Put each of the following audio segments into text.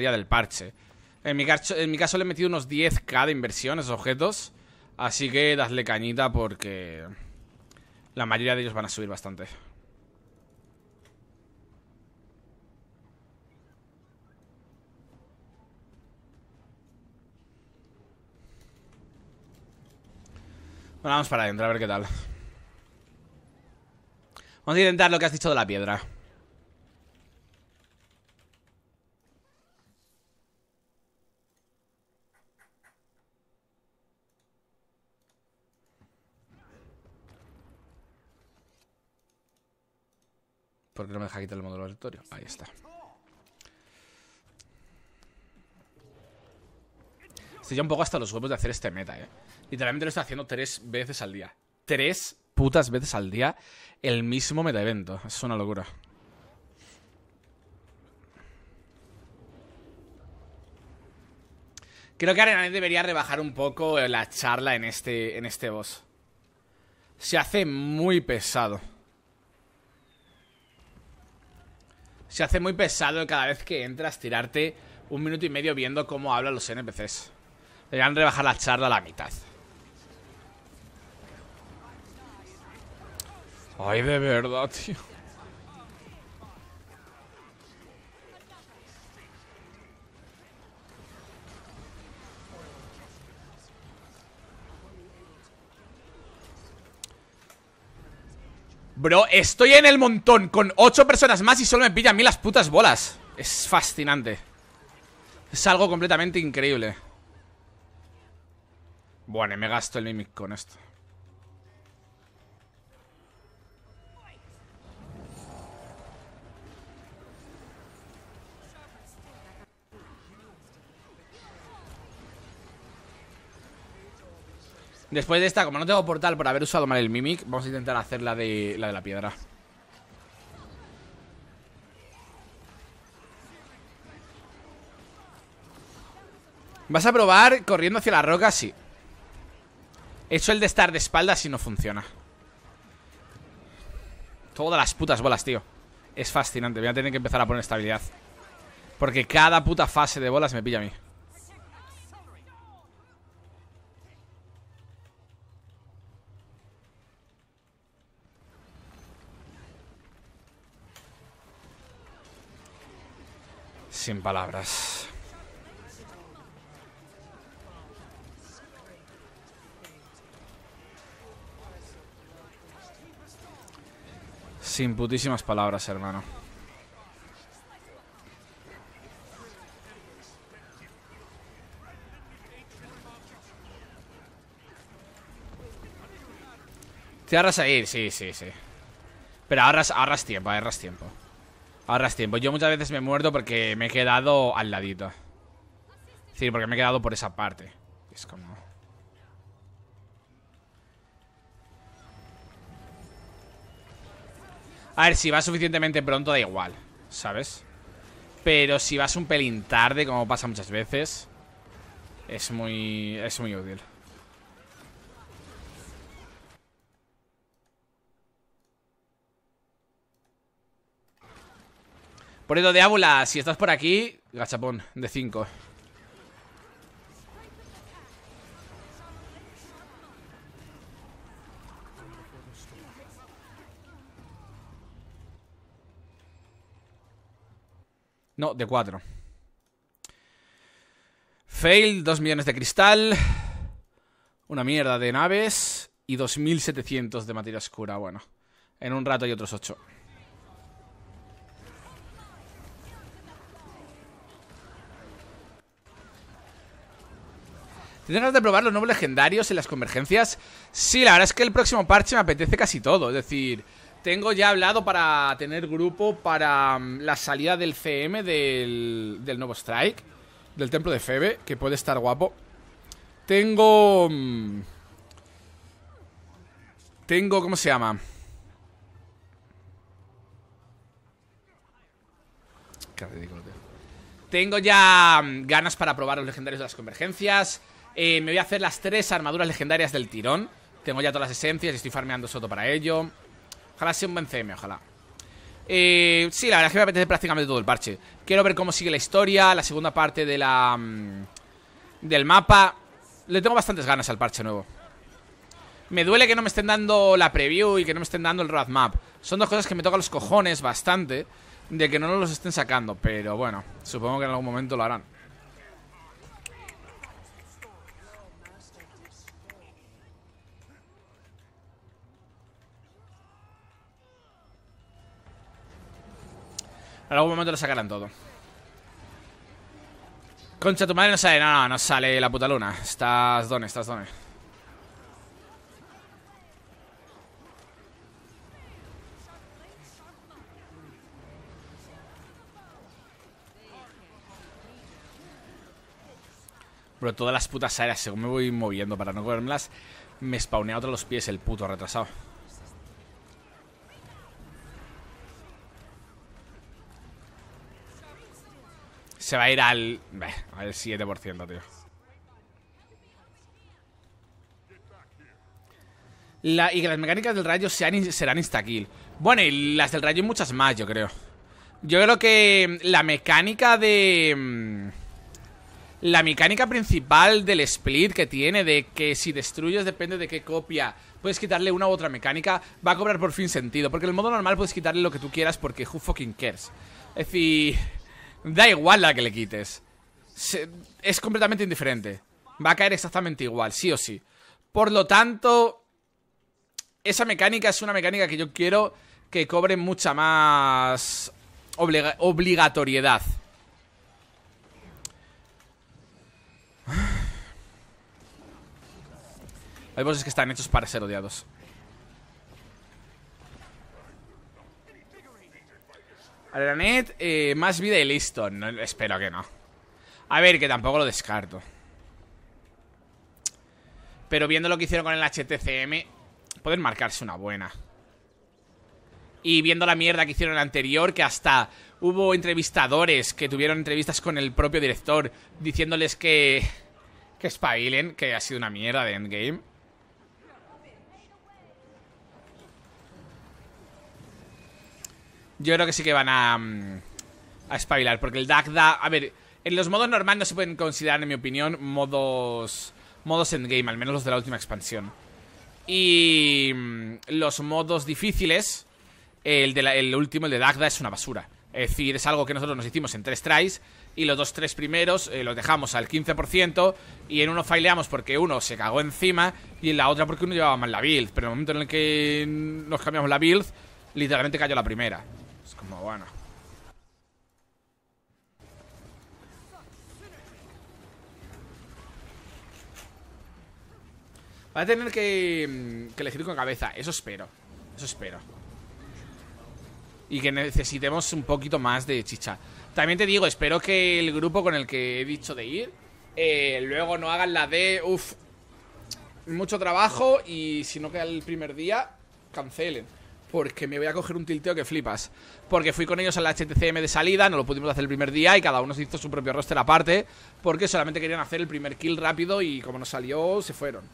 del parche. En mi, caso, en mi caso le he metido unos 10k de inversión a esos objetos. Así que Dadle cañita porque la mayoría de ellos van a subir bastante. Bueno, vamos para adentro, a ver qué tal. Vamos a intentar lo que has dicho de la piedra. Aquí quitar el módulo aleatorio. Ahí está. Estoy ya un poco hasta los huevos de hacer este meta, eh. Literalmente lo estoy haciendo tres veces al día. Tres putas veces al día el mismo meta evento. Es una locura. Creo que Arenales debería rebajar un poco la charla en este, en este boss. Se hace muy pesado. se hace muy pesado cada vez que entras tirarte un minuto y medio viendo cómo hablan los NPCs. Deberían rebajar la charla a la mitad. Ay, de verdad, tío. Bro, estoy en el montón con ocho personas más y solo me pillan a mí las putas bolas. Es fascinante. Es algo completamente increíble. Bueno, me gasto el Mimic con esto. Después de esta, como no tengo portal por haber usado mal el Mimic, vamos a intentar hacer la de la, piedra. ¿Vas a probar corriendo hacia la roca? Sí. Eso el de estar de espaldas y no funciona. Todas las putas bolas, tío. Es fascinante. Voy a tener que empezar a poner estabilidad. Porque cada puta fase de bolas me pilla a mí. sin palabras. Sin putísimas palabras, hermano. Te arras a ir, sí, sí, sí. Pero arras, arras tiempo, arras tiempo. Ahorras tiempo. Yo muchas veces me muerdo porque me he quedado al ladito. Sí, porque me he quedado por esa parte. Es como... A ver, si vas suficientemente pronto da igual, ¿sabes? Pero si vas un pelín tarde, como pasa muchas veces, es muy, es muy útil. Por eso de si estás por aquí, gachapón, de 5. No, de 4. Fail, 2 millones de cristal. Una mierda de naves. Y 2.700 de materia oscura. Bueno, en un rato hay otros 8. ¿Tienes ganas de probar los nuevos legendarios en las convergencias? Sí, la verdad es que el próximo parche me apetece casi todo. Es decir, tengo ya hablado para tener grupo para mm, la salida del CM del, nuevo Strike, del Templo de Febe, que puede estar guapo. Tengo... Mm, tengo, ¿cómo se llama? Qué ridículo, Tengo ya mm, ganas para probar los legendarios de las convergencias. Eh, me voy a hacer las tres armaduras legendarias del tirón. Tengo ya todas las esencias y estoy farmeando Soto para ello. Ojalá sea un buen CM, ojalá. Eh, sí, la verdad es que me apetece prácticamente todo el parche. Quiero ver cómo sigue la historia, la segunda parte de la mm, del mapa. Le tengo bastantes ganas al parche nuevo. Me duele que no me estén dando la preview y que no me estén dando el roadmap. Son dos cosas que me tocan los cojones bastante de que no nos los estén sacando, pero bueno, supongo que en algún momento lo harán. En algún momento lo sacarán todo. Concha, tu madre no sale. No, no, no sale la puta luna. Estás done, estás donde. Bro, todas las putas áreas, según me voy moviendo para no comérmelas me spawnea otra los pies el puto retrasado. se va a ir al... al 7%, tío. La, y que las mecánicas del rayo serán insta Bueno, y las del rayo y muchas más, yo creo. Yo creo que mm, la mecánica de... Mm, la mecánica principal del split que tiene de que si destruyes depende de qué copia puedes quitarle una u otra mecánica va a cobrar por fin sentido. Porque en el modo normal puedes quitarle lo que tú quieras porque who fucking cares. Es decir... Da igual la que le quites. es completamente indiferente. Va a caer exactamente igual, sí o sí. Por lo tanto, esa mecánica es una mecánica que yo quiero que cobre mucha más obligatoriedad. Hay bosses que están hechos para ser odiados. Aranet, eh, más vida y listo. espero que no. A ver, que tampoco lo descarto. Pero viendo lo que hicieron con el HTCM, pueden marcarse una buena. Y viendo la mierda que hicieron el anterior, que hasta hubo entrevistadores que tuvieron entrevistas con el propio director diciéndoles que. que espabilen, que ha sido una mierda de endgame. Yo creo que sí que van a, mm, a espabilar, porque el Dagda... A ver, en los modos normales no se pueden considerar, en mi opinión, modos modos endgame, al menos los de la última expansión. Y mm, los modos difíciles, el, de el último, el de Dagda, es una basura. Es decir, es algo que nosotros nos hicimos en tres tries y los dos tres primeros eh, los dejamos al 15% y en uno faileamos porque uno se cagó encima y en la otra porque uno llevaba mal la build. Pero en el momento en el que nos cambiamos la build, literalmente cayó la primera. Va a tener mm, que, elegir con cabeza. Eso espero. Eso espero. Y que necesitemos un poquito más de chicha. También te digo, espero que el grupo con el que he dicho de ir, eh, luego no hagan la de, mucho trabajo y si no queda el primer día, cancelen porque me voy a coger un tilteo que flipas. Porque fui con ellos a la HTCM de salida, no lo pudimos hacer el primer día y cada uno se hizo su propio roster aparte, porque solamente querían hacer el primer kill rápido y como no salió, se fueron.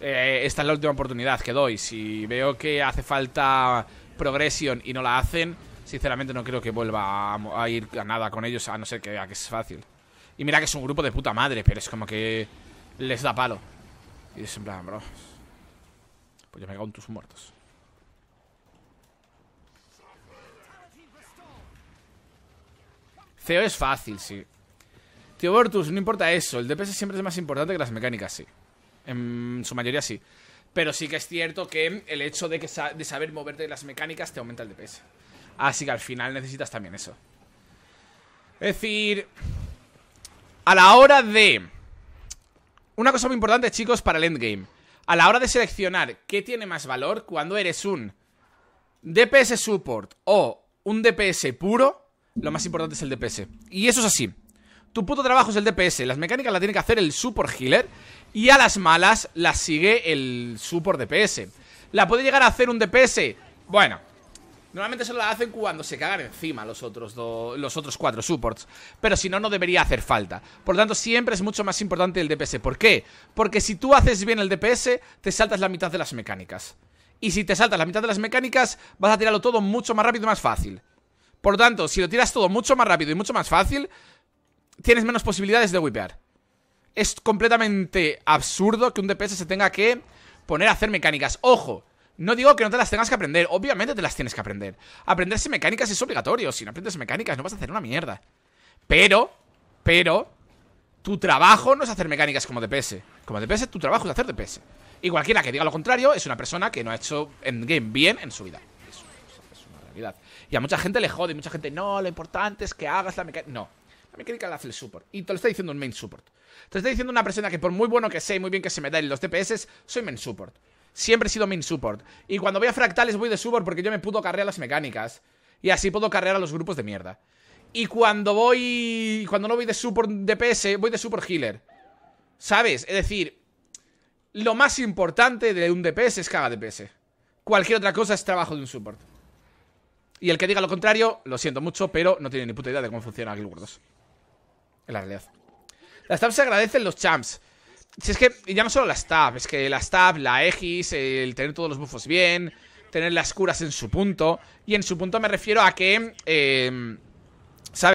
Eh, esta es la última oportunidad que doy. Si veo que hace falta progresión y no la hacen, sinceramente no creo que vuelva a, ir a nada con ellos, a no ser que que es fácil. Y mira que es un grupo de puta madre, pero es como que les da palo. Y es en plan, bro. Pues yo me cago en tus muertos. CEO es fácil, sí. Tío Bortus, no importa eso. El DPS siempre es más importante que las mecánicas, sí. En su mayoría sí. Pero sí que es cierto que el hecho de, que de saber moverte de las mecánicas te aumenta el DPS. Así que al final necesitas también eso. Es decir, a la hora de... Una cosa muy importante, chicos, para el endgame. A la hora de seleccionar qué tiene más valor cuando eres un DPS support o un DPS puro, lo más importante es el DPS. Y eso es así. Tu puto trabajo es el DPS. Las mecánicas las tiene que hacer el support healer. Y a las malas las sigue el support DPS. ¿La puede llegar a hacer un DPS? Bueno, Normalmente solo la hacen cuando se cagan encima los otros, los otros cuatro supports. Pero si no, no debería hacer falta. Por lo tanto, siempre es mucho más importante el DPS. ¿Por qué? Porque si tú haces bien el DPS, te saltas la mitad de las mecánicas. Y si te saltas la mitad de las mecánicas, vas a tirarlo todo mucho más rápido y más fácil. Por lo tanto, si lo tiras todo mucho más rápido y mucho más fácil, tienes menos posibilidades de wipear. Es completamente absurdo que un DPS se tenga que poner a hacer mecánicas. Ojo, no digo que no te las tengas que aprender, obviamente te las tienes que aprender. Aprenderse mecánicas es obligatorio, si no aprendes mecánicas no vas a hacer una mierda. Pero, pero, tu trabajo no es hacer mecánicas como DPS. Como DPS, tu trabajo es hacer DPS. Y cualquiera que diga lo contrario es una persona que no ha hecho endgame bien en su vida. Y a mucha gente le jode, mucha gente, no, lo importante es que hagas la mecánica. No, la mecánica la hace el support. Y te lo está diciendo un main support. Te está diciendo una persona que por muy bueno que sea y muy bien que se me da en los DPS, soy main support. Siempre he sido main support. Y cuando voy a fractales voy de support porque yo me puedo carrear las mecánicas. Y así puedo carrear a los grupos de mierda. Y cuando voy... Cuando no voy de support DPS, voy de support healer. ¿Sabes? Es decir, lo más importante de un DPS es que haga DPS. Cualquier otra cosa es trabajo de un support. Y el que diga lo contrario, lo siento mucho, pero no tiene ni puta idea de cómo funciona Guild Wars 2. En la realidad. Las tabs se agradecen los champs. Si es que ya no solo las tabs, es que las tabs, la X, el tener todos los buffos bien, tener las curas en su punto. Y en su punto me refiero a que... Eh,